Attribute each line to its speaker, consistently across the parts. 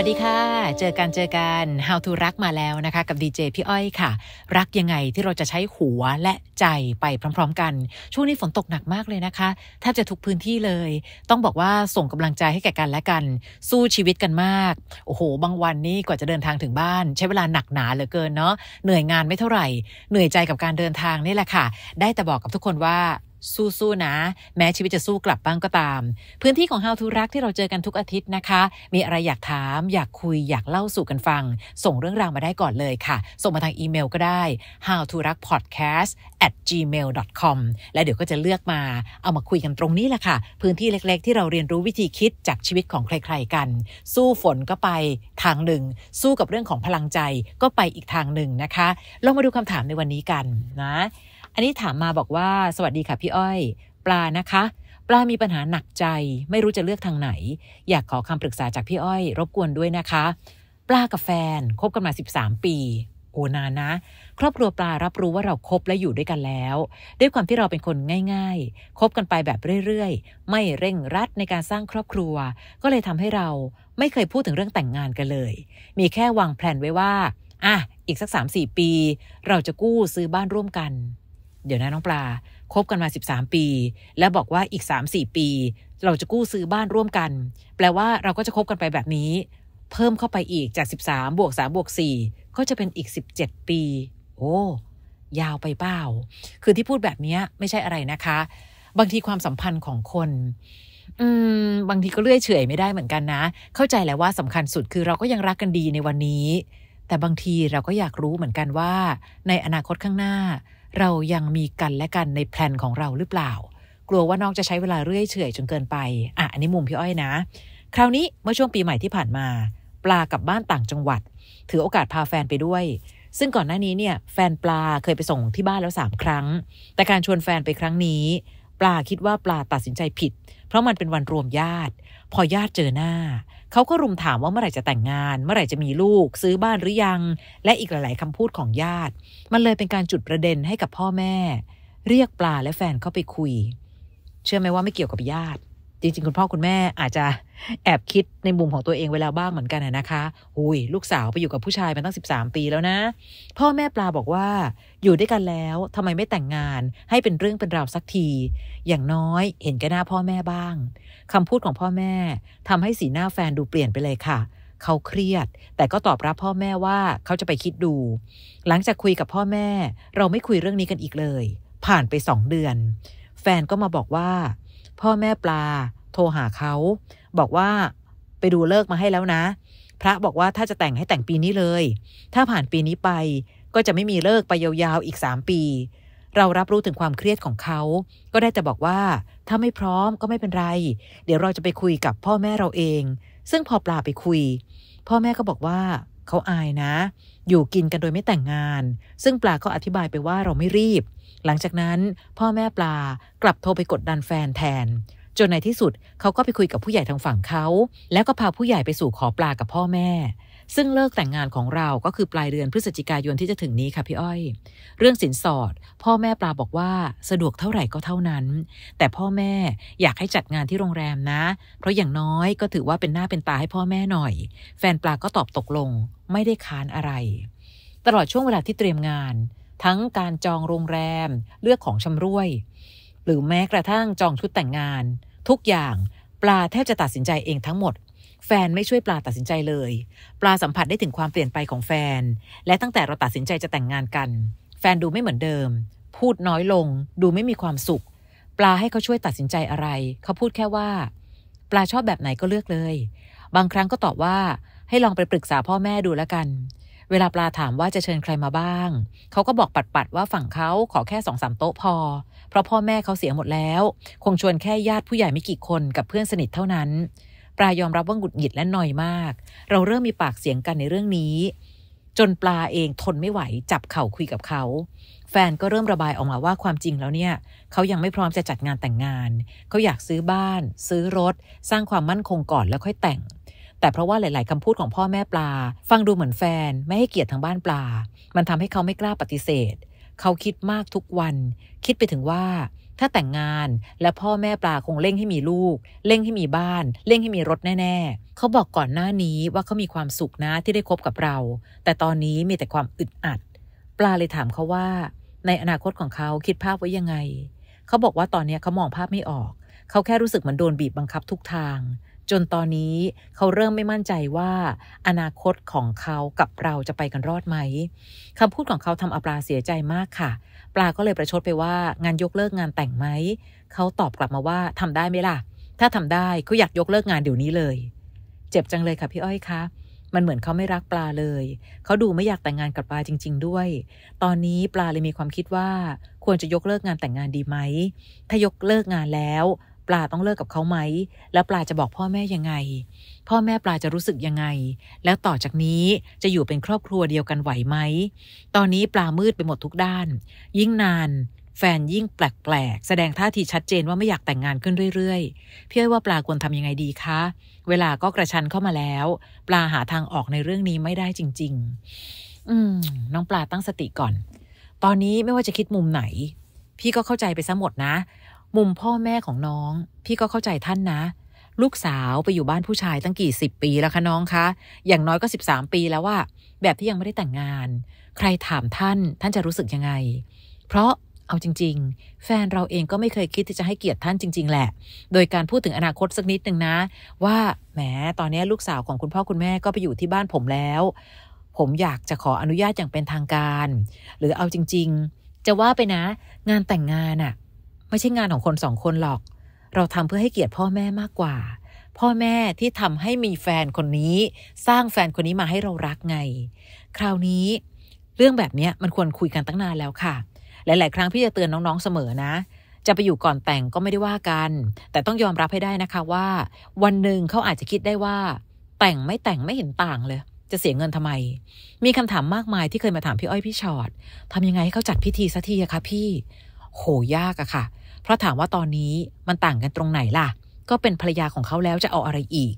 Speaker 1: วัสดีค่ะ เจอกันเจอกัน How to รักมาแล้วนะคะ กับดีเจพี่อ้อยค่ะ รักยังไงที่เราจะใช้หัวและใจไปพร้อมๆกัน ช่วงนี้ฝนตกหนักมากเลยนะคะแทบจะทุกพื้นที่เลย ต้องบอกว่าส่งกำลังใจให้แก่กันและกัน สู้ชีวิตกันมาก โอ้โห บางวันนี่กว่าจะเดินทางถึงบ้าน ใช้เวลาหนักหนาเหลือเกินเนาะเหนื่อยงานไม่เท่าไหร่ เหนื่อยใจกับการเดินทางนี่แหละค่ะได้แต่บอกกับทุกคนว่าสู้ ๆ นะ แม้ชีวิตจะสู้กลับบ้างก็ตาม พื้นที่ของ How to รักที่เราเจอกันทุกอาทิตย์นะคะ มีอะไรอยากถาม อยากคุยอยากเล่าสู่กันฟัง ส่งเรื่องราวมาได้ก่อนเลยค่ะ ส่งมาทางอีเมล ก็ได้ how to รัก podcast at gmail com และเดี๋ยวก็จะเลือกมาเอามาคุยกันตรงนี้แหละค่ะ พื้นที่เล็กๆ ที่เราเรียนรู้วิธีคิดจากชีวิตของใคร ๆ กัน สู้ฝนก็ไปทางหนึ่งสู้กับเรื่องของพลังใจก็ไปอีกทางหนึ่งนะคะลองมาดูคำถามในวันนี้กันนะอันนี้ถามมาบอกว่า สวัสดีค่ะพี่อ้อย ปลานะคะ ปลามีปัญหาหนักใจ ไม่รู้จะเลือกทางไหน อยากขอคำปรึกษาจากพี่อ้อย รบกวนด้วยนะคะ ปลากับแฟนคบกันมา 13 ปี โอนานนะครอบครัวปลารับรู้ว่าเราครบและอยู่ด้วยกันแล้ว ด้วยความที่เราเป็นคนง่าย ๆ คบกันไปแบบเรื่อยๆไม่เร่งรัดในการสร้างครอบครัว ก็เลยทำให้เราไม่เคยพูดถึงเรื่องแต่งงานกันเลย มีแค่วางแผนไว้ว่าอ่ะอีกสัก3-4ปี เราจะกู้ซื้อบ้านร่วมกันเดี๋ยวนะน้องปลา คบกันมา 13 ปี แล้วบอกว่าอีก 3-4 ปี เราจะกู้ซื้อบ้านร่วมกัน แปลว่าเราก็จะคบกันไปแบบนี้ เพิ่มเข้าไปอีกจาก 13บวก3บวก4ก็จะเป็นอีก 17 ปี โอ้ ยาวไปเปล่าคือที่พูดแบบนี้ไม่ใช่อะไรนะคะ บางทีความสัมพันธ์ของคน อืม บางทีก็เลื่อยเฉยไม่ได้เหมือนกันนะ เข้าใจแหละว่าสำคัญสุดคือเราก็ยังรักกันดีในวันนี้ แต่บางทีเราก็อยากรู้เหมือนกันว่า ในอนาคตข้างหน้าเรายังมีกันและกันในแผนของเราหรือเปล่า กลัวว่าน้องจะใช้เวลาเรื่อยเฉื่อยจนเกินไป อ่ะ อันนี้มุมพี่อ้อยนะ คราวนี้เมื่อช่วงปีใหม่ที่ผ่านมา ปลากับบ้านต่างจังหวัด ถือโอกาสพาแฟนไปด้วย ซึ่งก่อนหน้านี้เนี่ย แฟนปลาเคยไปส่งที่บ้านแล้วสามครั้ง แต่การชวนแฟนไปครั้งนี้ ปลาคิดว่าปลาตัดสินใจผิด เพราะมันเป็นวันรวมญาติพอญาติเจอหน้าเขาก็รุมถามว่าเมื่อไหร่จะแต่งงาน เมื่อไหร่จะมีลูก ซื้อบ้านหรือยัง และอีกหลาย ๆคำพูดของญาติ มันเลยเป็นการจุดประเด็นให้กับพ่อแม่ เรียกปลาและแฟนเข้าไปคุย เชื่อไหมว่าไม่เกี่ยวกับญาติจริงๆ คุณพ่อ คุณแม่อาจจะ แอบคิดในมุมของตัวเองเวลาบ้างเหมือนกันนะคะหุย ลูกสาวไปอยู่กับผู้ชายมาตั้ง13 ปีแล้วนะ พ่อแม่ปลาบอกว่า อยู่ด้วยกันแล้ว ทำไมไม่แต่งงานให้เป็นเรื่องเป็นราวสักที อย่างน้อยเห็นแก่หน้าพ่อแม่บ้าง คำพูดของพ่อแม่ ทำให้สีหน้าแฟนดูเปลี่ยนไปเลยค่ะ เขาเครียด แต่ก็ตอบรับพ่อแม่ว่าเขาจะไปคิดดู หลังจากคุยกับพ่อแม่ เราไม่คุยเรื่องนี้กันอีกเลย ผ่านไปสองเดือน แฟนก็มาบอกว่าพ่อแม่ปลา โทรหาเขา บอกว่าไปดูเลิกมาให้แล้วนะ พระบอกว่าถ้าจะแต่งให้แต่งปีนี้เลย ถ้าผ่านปีนี้ไปก็จะไม่มีเลิกไปยาวๆ อีกสามปี เรารับรู้ถึงความเครียดของเขา ก็ได้แต่บอกว่า ถ้าไม่พร้อมก็ไม่เป็นไร เดี๋ยวเราจะไปคุยกับพ่อแม่เราเอง ซึ่งพอปลาไปคุย พ่อแม่ก็บอกว่าเขาอายนะ อยู่กินกันโดยไม่แต่งงาน ซึ่งปลาก็อธิบายไปว่าเราไม่รีบ หลังจากนั้น พ่อแม่ปลากลับโทรไปกดดันแฟนแทน จนในที่สุดเขาก็ไปคุยกับผู้ใหญ่ทางฝั่งเขา แล้วก็พาผู้ใหญ่ไปสู่ขอปลากับพ่อแม่ ซึ่งเลิกแต่งงานของเราก็คือปลายเดือนพฤศจิกายนที่จะถึงนี้ค่ะพี่อ้อย เรื่องสินสอด พ่อแม่ปลาบอกว่าสะดวกเท่าไหร่ก็เท่านั้น แต่พ่อแม่อยากให้จัดงานที่โรงแรมนะ เพราะอย่างน้อยก็ถือว่าเป็นหน้าเป็นตาให้พ่อแม่หน่อย แฟนปลาก็ตอบตกลงไม่ได้ค้านอะไร ตลอดช่วงเวลาที่เตรียมงาน ทั้งการจองโรงแรมเลือกของชำร่วย หรือแม้กระทั่งจองชุดแต่งงาน ทุกอย่าง ปลาแทบจะตัดสินใจเองทั้งหมด แฟนไม่ช่วยปลาตัดสินใจเลย ปลาสัมผัสได้ถึงความเปลี่ยนไปของแฟน และตั้งแต่เราตัดสินใจจะแต่งงานกัน แฟนดูไม่เหมือนเดิม พูดน้อยลง ดูไม่มีความสุข ปลาให้เขาช่วยตัดสินใจอะไร เขาพูดแค่ว่า ปลาชอบแบบไหนก็เลือกเลย บางครั้งก็ตอบว่าให้ลองไปปรึกษาพ่อแม่ดูแล้วกัน เวลาปลาถามว่าจะเชิญใครมาบ้าง เขาก็บอกปัดๆว่าฝั่งเขาขอแค่สองสามโต๊ะพอ เพราะพ่อแม่เขาเสียหมดแล้ว คงชวนแค่ญาติผู้ใหญ่ไม่กี่คนกับเพื่อนสนิทเท่านั้น ปลายอมรับว่าหงุดหงิดและหน่อยมาก เราเริ่มมีปากเสียงกันในเรื่องนี้ จนปลาเองทนไม่ไหวจับเข่าคุยกับเขา แฟนก็เริ่มระบายออกมาว่าความจริงแล้วเนี่ย เขายังไม่พร้อมจะจัดงานแต่งงาน เขาอยากซื้อบ้าน ซื้อรถ สร้างความมั่นคงก่อนแล้วค่อยแต่งแต่เพราะว่าหลายๆคำพูดของพ่อแม่ปลา ฟังดูเหมือนแฟน ไม่ให้เกียรติทางบ้านปลา มันทำให้เขาไม่กล้าปฏิเสธ เขาคิดมากทุกวัน คิดไปถึงว่า ถ้าแต่งงานและพ่อแม่ปลาคงเร่งให้มีลูกเร่งให้มีบ้านเร่งให้มีรถแน่ๆ เขาบอกก่อนหน้านี้ว่าเขามีความสุขนะที่ได้คบกับเรา แต่ตอนนี้มีแต่ความอึดอัด ปลาเลยถามเขาว่า ในอนาคตของเขาคิดภาพไว้ยังไง เขาบอกว่าตอนนี้เขามองภาพไม่ออก เขาแค่รู้สึกเหมือนโดนบีบบังคับทุกทางจนตอนนี้เขาเริ่มไม่มั่นใจว่า อนาคตของเขากับเราจะไปกันรอดไหม คำพูดของเขาทำาอปลาเสียใจมากค่ะ ปลาก็เลยประชดไปว่า งานยกเลิกงานแต่งไหม เขาตอบกลับมาว่าทำได้ไหมล่ะ ถ้าทำได้เขาอยากยกเลิกงานเดี๋ยวนี้เลย เจ็บจังเลยค่ะพี่อ้อยคะ มันเหมือนเขาไม่รักปลาเลย เขาดูไม่อยากแต่งงานกับปลาจริง ๆด้วย ตอนนี้ปลาเลยมีความคิดว่าควรจะยกเลิกงานแต่งงานดีไหม ถ้ายกเลิกงานแล้วปลาต้องเลิกกับเขาไหม แล้วปลาจะบอกพ่อแม่ยังไง พ่อแม่ปลาจะรู้สึกยังไง แล้วต่อจากนี้จะอยู่เป็นครอบครัวเดียวกันไหวไหม ตอนนี้ปลามืดไปหมดทุกด้าน ยิ่งนาน แฟนยิ่งแปลกๆ แสดงท่าทีชัดเจนว่าไม่อยากแต่งงานขึ้นเรื่อยๆพี่อ้อยว่าปลาควรทำยังไงดีคะ เวลาก็กระชันเข้ามาแล้ว ปลาหาทางออกในเรื่องนี้ไม่ได้จริงๆ อืม น้องปลาตั้งสติก่อน ตอนนี้ไม่ว่าจะคิดมุมไหน พี่ก็เข้าใจไปซะหมดนะมุมพ่อแม่ของน้อง พี่ก็เข้าใจท่านนะ ลูกสาวไปอยู่บ้านผู้ชายตั้งกี่สิบปีแล้วคะ น้องคะ อย่างน้อยก็สิบสามปีแล้วว่า แบบที่ยังไม่ได้แต่งงาน ใครถามท่าน ท่านจะรู้สึกยังไง เพราะเอาจริง ๆ แฟนเราเองก็ไม่เคยคิดที่จะให้เกียรติท่านจริง ๆ แหละ โดยการพูดถึงอนาคตสักนิดหนึ่งนะ ว่า แหม ตอนนี้ลูกสาวของคุณพ่อคุณแม่ก็ไปอยู่ที่บ้านผมแล้ว ผมอยากจะขออนุญาตอย่างเป็นทางการ หรือเอาจริงๆ จะว่าไปนะ งานแต่งงานอะ่ะไม่ใช่งานของคนสองคนหรอก เราทำเพื่อให้เกียรติพ่อแม่มากกว่า พ่อแม่ที่ทำให้มีแฟนคนนี้ สร้างแฟนคนนี้มาให้เรารักไง คราวนี้ เรื่องแบบนี้มันควรคุยกันตั้งนานแล้วค่ะ หลาย ๆ ครั้ง พี่จะเตือนน้อง ๆ เสมอนะ จะไปอยู่ก่อนแต่งก็ไม่ได้ว่ากัน แต่ต้องยอมรับให้ได้นะคะว่า วันหนึ่งเขาอาจจะคิดได้ว่า แต่งไม่แต่งไม่เห็นต่างเลย จะเสียเงินทำไม มีคำถามมากมายที่เคยมาถามพี่อ้อยพี่ชอ็อตทายังไงให้เขาจัดพิธีสักทีอะคะพี่โหยากอะค่ะ เพราะถามว่าตอนนี้มันต่างกันตรงไหนล่ะ ก็เป็นภรรยาของเขาแล้วจะเอาอะไรอีก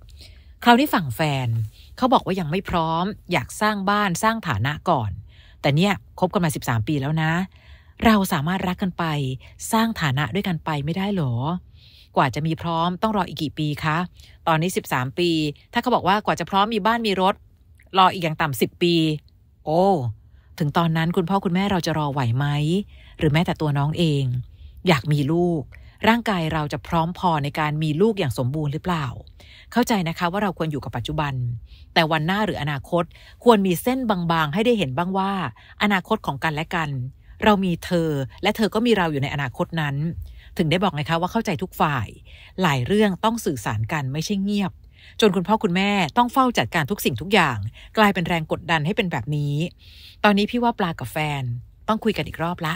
Speaker 1: คราวนี้ฝั่งแฟน เขาบอกว่ายังไม่พร้อมอยากสร้างบ้านสร้างฐานะก่อน แต่เนี่ยคบกันมา 13 ปีแล้วนะ เราสามารถรักกันไปสร้างฐานะด้วยกันไปไม่ได้หรอ กว่าจะมีพร้อมต้องรออีกกี่ปีคะ ตอนนี้ 13 ปี ถ้าเขาบอกว่ากว่าจะพร้อมมีบ้านมีรถ รออีกอย่างต่ำสิบปี โอ้ ถึงตอนนั้นคุณพ่อคุณแม่เราจะรอไหวไหมหรือแม้แต่ตัวน้องเอง อยากมีลูก ร่างกายเราจะพร้อมพอในการมีลูกอย่างสมบูรณ์หรือเปล่า เข้าใจนะคะว่าเราควรอยู่กับปัจจุบัน แต่วันหน้าหรืออนาคตควรมีเส้นบางๆ ให้ได้เห็นบ้างว่า อนาคตของกันและกัน เรามีเธอและเธอก็มีเราอยู่ในอนาคตนั้น ถึงได้บอกไงคะว่าเข้าใจทุกฝ่าย หลายเรื่องต้องสื่อสารกันไม่ใช่เงียบ จนคุณพ่อคุณแม่ต้องเฝ้าจัดการทุกสิ่งทุกอย่าง กลายเป็นแรงกดดันให้เป็นแบบนี้ ตอนนี้พี่ว่าปลากับแฟนต้องคุยกันอีกรอบละ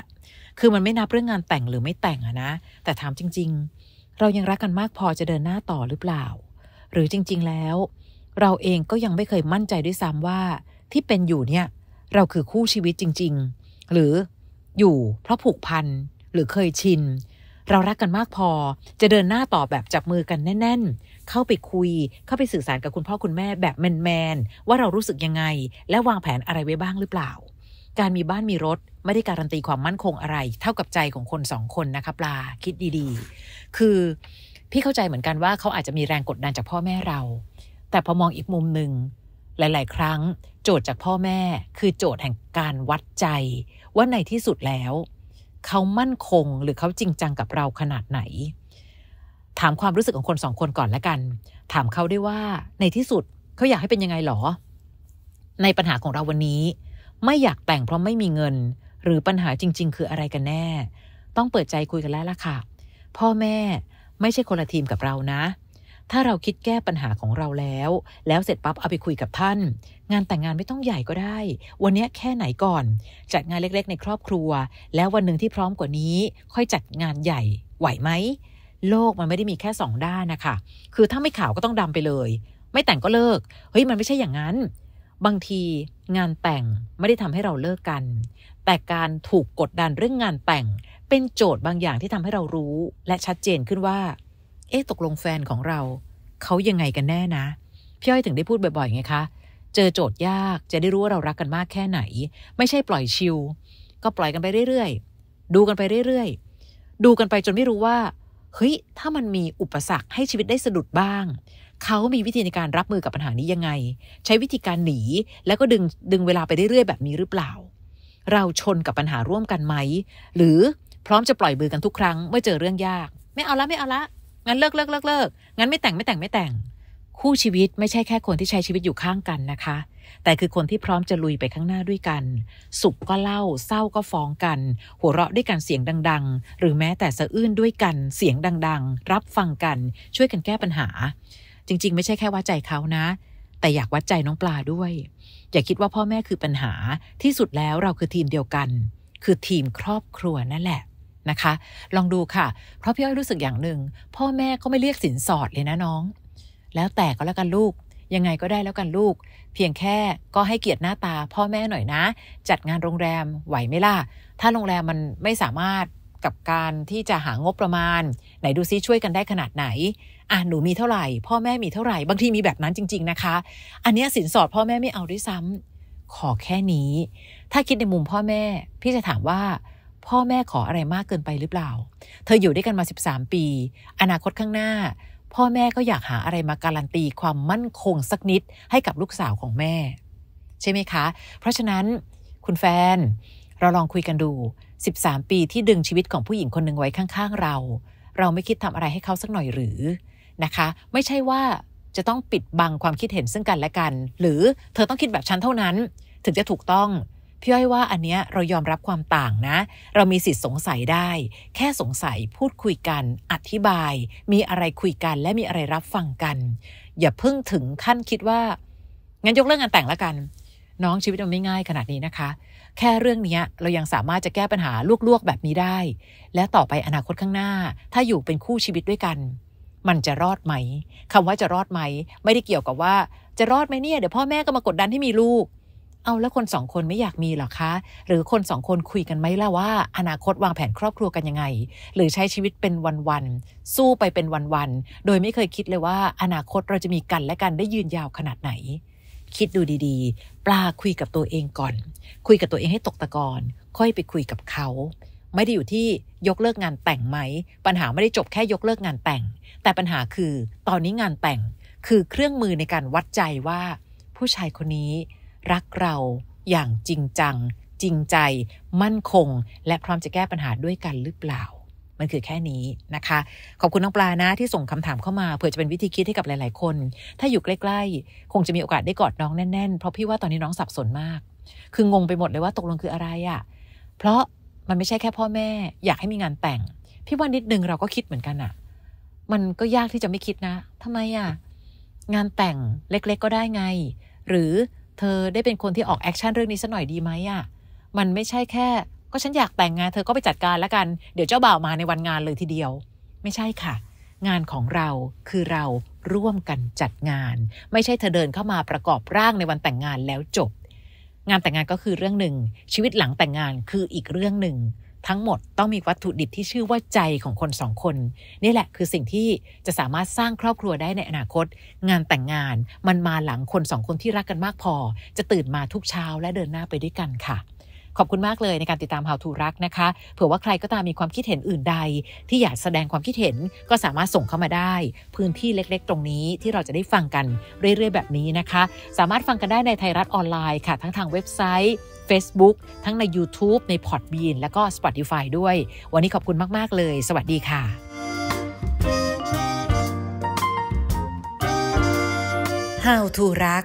Speaker 1: คือมันไม่นับเรื่องงานแต่งหรือไม่แต่งอะนะ แต่ถามจริง ๆ เรายังรักกันมากพอจะเดินหน้าต่อหรือเปล่า หรือจริง ๆ แล้ว เราเองก็ยังไม่เคยมั่นใจด้วยซ้ำว่า ที่เป็นอยู่เนี่ยเราคือคู่ชีวิตจริง ๆ หรืออยู่เพราะผูกพันหรือเคยชินเรารักกันมากพอจะเดินหน้าต่อแบบจับมือกันแน่นๆ เข้าไปคุย เข้าไปสื่อสารกับคุณพ่อคุณแม่ แบบแมนๆ ว่าเรารู้สึกยังไง และวางแผนอะไรไว้บ้างหรือเปล่าการมีบ้านมีรถไม่ได้การันตีความมั่นคงอะไร เท่ากับใจของคนสองคนนะคะปลาคิดดีๆ คือพี่เข้าใจเหมือนกันว่าเขาอาจจะมีแรงกดดันจากพ่อแม่เรา แต่พอมองอีกมุมหนึ่งหลาย ๆ ครั้ง โจทย์จากพ่อแม่ คือโจทย์แห่งการวัดใจ ว่าในที่สุดแล้ว เขามั่นคงหรือเขาจริงจังกับเราขนาดไหน ถามความรู้สึกของคนสองคนก่อนละกัน ถามเขาได้วว่าในที่สุดเขาอยากให้เป็นยังไงหรอ ในปัญหาของเราวันนี้ไม่อยากแต่งเพราะไม่มีเงิน หรือปัญหาจริง ๆ คืออะไรกันแน่ ต้องเปิดใจคุยกันแล้วล่ะค่ะ พ่อแม่ไม่ใช่คนละทีมกับเรานะ ถ้าเราคิดแก้ปัญหาของเราแล้ว แล้วเสร็จปั๊บเอาไปคุยกับท่าน งานแต่งงานไม่ต้องใหญ่ก็ได้ วันนี้แค่ไหนก่อน จัดงานเล็กๆ ในครอบครัว แล้ววันหนึ่งที่พร้อมกว่านี้ค่อยจัดงานใหญ่ ไหวไหมโลกมันไม่ได้มีแค่สองด้านนะคะคือถ้าไม่ขาวก็ต้องดำไปเลย ไม่แต่งก็เลิกเฮ้ยมันไม่ใช่อย่างนั้นบางทีงานแต่งไม่ได้ทำให้เราเลิกกัน แต่การถูกกดดันเรื่องงานแต่ง เป็นโจทย์บางอย่างที่ทำให้เรารู้และชัดเจนขึ้นว่าเอ๊ะตกลงแฟนของเรา เขายังไงกันแน่นะพี่อ้อยถึงได้พูดบ่อยๆ ไงคะเจอโจทย์ยากจะได้รู้ว่าเรารักกันมากแค่ไหน ไม่ใช่ปล่อยชิวก็ปล่อยกันไปเรื่อย ๆ ดูกันไปเรื่อย ๆ ดูกันไปจนไม่รู้ว่าเฮ้ยถ้ามันมีอุปสรรคให้ชีวิตได้สะดุดบ้างเขามีวิธีในการรับมือกับปัญหานี้ยังไง ใช้วิธีการหนีแล้วก็ดึงดึงเวลาไปเรื่อยๆแบบนี้หรือเปล่า เราชนกับปัญหาร่วมกันไหม หรือพร้อมจะปล่อยมือกันทุกครั้งเมื่อเจอเรื่องยาก ไม่เอาละไม่เอาละ งั้นเลิกเลิกเลิกเลิกงั้นไม่แต่งไม่แต่งไม่แต่ง คู่ชีวิตไม่ใช่แค่คนที่ใช้ชีวิตอยู่ข้างกันนะคะ แต่คือคนที่พร้อมจะลุยไปข้างหน้าด้วยกัน สุขก็เล่า เศร้าก็ฟ้องกัน หัวเราะด้วยกันเสียงดัง ๆ หรือแม้แต่สะอื้นด้วยกัน เสียงดัง ๆ รับฟังกันช่วยกันแก้ปัญหาจริง ๆ ไม่ใช่แค่วัดใจเขานะ แต่อยากวัดใจน้องปลาด้วย อย่าคิดว่าพ่อแม่คือปัญหาที่สุดแล้วเราคือทีมเดียวกัน คือทีมครอบครัวนั่นแหละนะคะ ลองดูค่ะ เพราะพี่อ้อยรู้สึกอย่างหนึ่ง พ่อแม่ก็ไม่เรียกสินสอดเลยนะน้อง แล้วแต่ก็แล้วกันลูก ยังไงก็ได้แล้วกันลูก เพียงแค่ก็ให้เกียรติหน้าตา พ่อแม่หน่อยนะ จัดงานโรงแรมไหวไหมล่ะถ้าโรงแรมมันไม่สามารถกับการที่จะหางบประมาณ ไหนดูซิช่วยกันได้ขนาดไหน อ่ะหนูมีเท่าไหร่ พ่อแม่มีเท่าไหร่ บางทีมีแบบนั้นจริง ๆนะคะ อันนี้สินสอดพ่อแม่ไม่เอาด้วยซ้ำ ขอแค่นี้ ถ้าคิดในมุมพ่อแม่พี่จะถามว่า พ่อแม่ขออะไรมากเกินไปหรือเปล่า เธออยู่ด้วยกันมา 13 ปี อนาคตข้างหน้า พ่อแม่ก็อยากหาอะไรมาการันตีความมั่นคงสักนิดให้กับลูกสาวของแม่ ใช่ไหมคะ เพราะฉะนั้นคุณแฟน เราลองคุยกันดู13 ปีที่ดึงชีวิตของผู้หญิงคนหนึ่งไว้ข้าง ๆ เรา เราไม่คิดทำอะไรให้เขาสักหน่อยหรือนะคะ ไม่ใช่ว่าจะต้องปิดบังความคิดเห็นซึ่งกันและกัน หรือเธอต้องคิดแบบฉันเท่านั้น ถึงจะถูกต้องพี่อ้อยว่าอันเนี้ยเรายอมรับความต่างนะ เรามีสิทธิ์สงสัยได้ แค่สงสัยพูดคุยกัน อธิบาย มีอะไรคุยกันและมีอะไรรับฟังกัน อย่าเพิ่งถึงขั้นคิดว่างั้นยกเรื่องงานแต่งแล้วกัน น้องชีวิตมันไม่ง่ายขนาดนี้นะคะแค่เรื่องนี้เรายังสามารถจะแก้ปัญหาลวกๆแบบนี้ได้ และต่อไปอนาคตข้างหน้า ถ้าอยู่เป็นคู่ชีวิตด้วยกัน มันจะรอดไหม คำว่าจะรอดไหม ไม่ได้เกี่ยวกับว่าจะรอดไหมเนี่ยเดี๋ยวพ่อแม่ก็มากดดันให้มีลูก เอาแล้วคนสองคนไม่อยากมีหรอคะ หรือคนสองคนคุยกันไหมล่ะว่า อนาคตวางแผนครอบครัวกันยังไง หรือใช้ชีวิตเป็นวันๆสู้ไปเป็นวันๆโดยไม่เคยคิดเลยว่า อนาคตเราจะมีกันและกันได้ยืนยาวขนาดไหนคิดดูดีๆ ปลาคุยกับตัวเองก่อน คุยกับตัวเองให้ตกตะกอน ค่อยไปคุยกับเขา ไม่ได้อยู่ที่ยกเลิกงานแต่งไหม ปัญหาไม่ได้จบแค่ยกเลิกงานแต่ง แต่ปัญหาคือ ตอนนี้งานแต่งคือเครื่องมือในการวัดใจว่า ผู้ชายคนนี้รักเราอย่างจริงจัง จริงใจ มั่นคง และพร้อมจะแก้ปัญหาด้วยกันหรือเปล่ามันคือแค่นี้นะคะ ขอบคุณน้องปลานะที่ส่งคำถามเข้ามา เผื่อจะเป็นวิธีคิดให้กับหลายๆ คน ถ้าอยู่ใกล้ ๆ คงจะมีโอกาสได้กอดน้องแน่น ๆ เพราะพี่ว่าตอนนี้น้องสับสนมาก คืองงไปหมดเลยว่าตกลงคืออะไรอะ่ะเพราะมันไม่ใช่แค่พ่อแม่อยากให้มีงานแต่ง พี่ว่านิดนึงเราก็คิดเหมือนกันอะ่ะมันก็ยากที่จะไม่คิดนะ ทำไมอะ่ะงานแต่งเล็ก ๆ ก็ได้ไง หรือเธอได้เป็นคนที่ออกแอคชั่นเรื่องนี้สัหน่อยดีไหมอะ่ะมันไม่ใช่แค่ก็ฉันอยากแต่งงานเธอก็ไปจัดการแล้วกัน เดี๋ยวเจ้าบ่าวมาในวันงานเลยทีเดียว ไม่ใช่ค่ะ งานของเราคือเราร่วมกันจัดงาน ไม่ใช่เธอเดินเข้ามาประกอบร่างในวันแต่งงานแล้วจบ งานแต่งงานก็คือเรื่องหนึ่ง ชีวิตหลังแต่งงานคืออีกเรื่องหนึ่ง ทั้งหมดต้องมีวัตถุดิบที่ชื่อว่าใจของคนสองคน นี่แหละคือสิ่งที่จะสามารถสร้างครอบครัวได้ในอนาคต งานแต่งงานมันมาหลังคนสองคนที่รักกันมากพอ จะตื่นมาทุกเช้าและเดินหน้าไปด้วยกันค่ะขอบคุณมากเลยในการติดตาม How to รักนะคะ เผื่อว่าใครก็ตามมีความคิดเห็นอื่นใด ที่อยากแสดงความคิดเห็นก็สามารถส่งเข้ามาได้ พื้นที่เล็กๆ ตรงนี้ที่เราจะได้ฟังกันเรื่อย ๆ แบบนี้นะคะ สามารถฟังกันได้ในไทยรัฐออนไลน์ค่ะทั้งทางเว็บไซต์ Facebook ทั้งใน YouTube ใน Podbean แล้วก็ Spotify ด้วย วันนี้ขอบคุณมากๆเลย สวัสดีค่ะ How ทูรัก